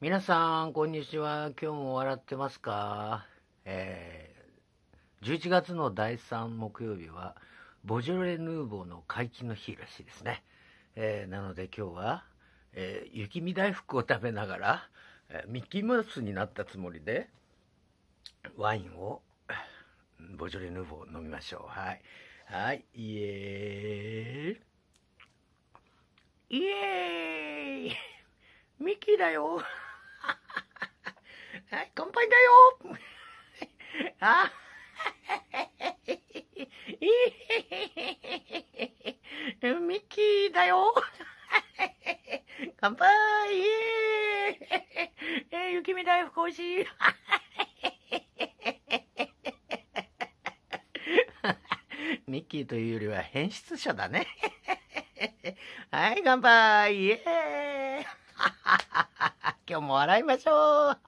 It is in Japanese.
皆さん、こんにちは。今日も笑ってますか、えー、?11 月の第3木曜日は、ボジョレ・ヌーボーの解禁の日らしいですね。えー、なので今日は、えー、雪見大福を食べながら、えミッキーマウスになったつもりで、ワインを、ボジョレ・ヌーボー飲みましょう。はい。はい、イエーイ。イエーイミッキーだよはい、乾杯だよあミッキーだよ乾杯イエーイ雪見大福美味しいミッキーというよりは変質者だね。はい、乾杯イエーイ 今日も笑いましょう